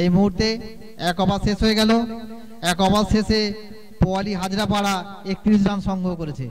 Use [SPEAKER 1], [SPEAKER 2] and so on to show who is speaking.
[SPEAKER 1] এই মুহূর্তে এক ওভার শেষ হয়ে গেল এক ওভার শেষে পোয়ালি হাজরাপাড়া একত্রিশ রান সংগ্রহ করেছে